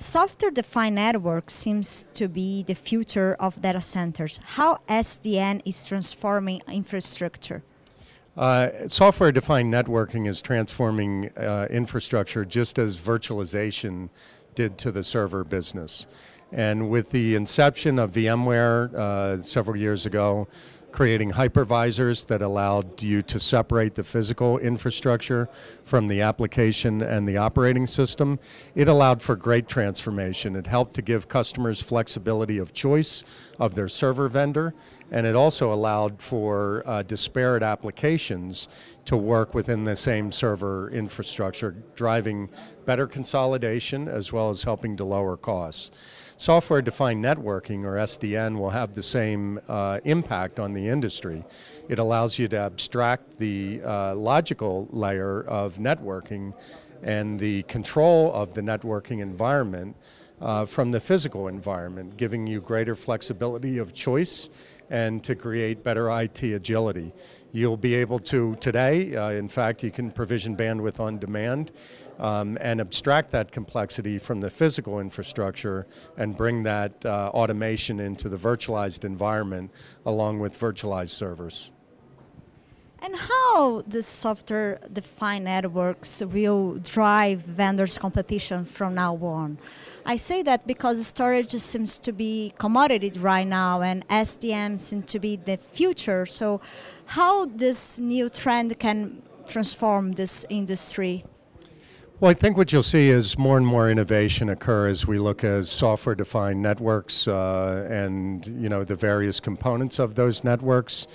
Software defined network seems to be the future of data centers. How SDN is transforming infrastructure? Uh, software defined networking is transforming uh, infrastructure just as virtualization did to the server business. And with the inception of VMware uh, several years ago, creating hypervisors that allowed you to separate the physical infrastructure from the application and the operating system. It allowed for great transformation. It helped to give customers flexibility of choice of their server vendor, and it also allowed for uh, disparate applications to work within the same server infrastructure, driving better consolidation as well as helping to lower costs. Software defined networking, or SDN, will have the same uh, impact on the industry. It allows you to abstract the uh, logical layer of networking and the control of the networking environment uh, from the physical environment, giving you greater flexibility of choice and to create better IT agility. You'll be able to today, uh, in fact, you can provision bandwidth on demand um, and abstract that complexity from the physical infrastructure and bring that uh, automation into the virtualized environment along with virtualized servers. And how the software defined networks will drive vendors' competition from now on? I say that because storage seems to be commodity right now and SDM seems to be the future. So how this new trend can transform this industry? Well, I think what you'll see is more and more innovation occur as we look at software-defined networks uh, and you know the various components of those networks.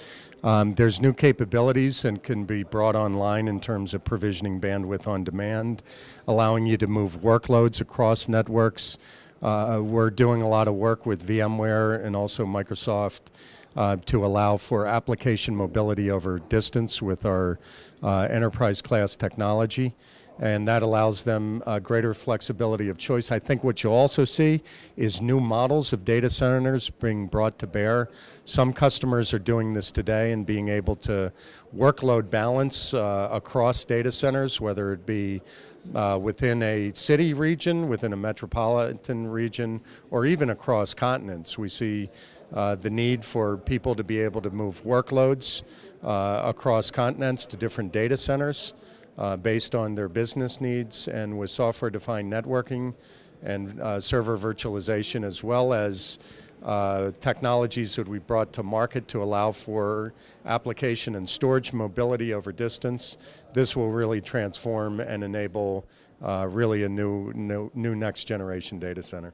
Um, there's new capabilities and can be brought online in terms of provisioning bandwidth on demand, allowing you to move workloads across networks. Uh, we're doing a lot of work with VMware and also Microsoft uh, to allow for application mobility over distance with our uh, enterprise class technology and that allows them uh, greater flexibility of choice. I think what you'll also see is new models of data centers being brought to bear. Some customers are doing this today and being able to workload balance uh, across data centers, whether it be uh, within a city region, within a metropolitan region, or even across continents. We see uh, the need for people to be able to move workloads uh, across continents to different data centers uh, based on their business needs and with software-defined networking and uh, server virtualization as well as uh, technologies that we brought to market to allow for application and storage mobility over distance. This will really transform and enable uh, really a new, new, new next generation data center.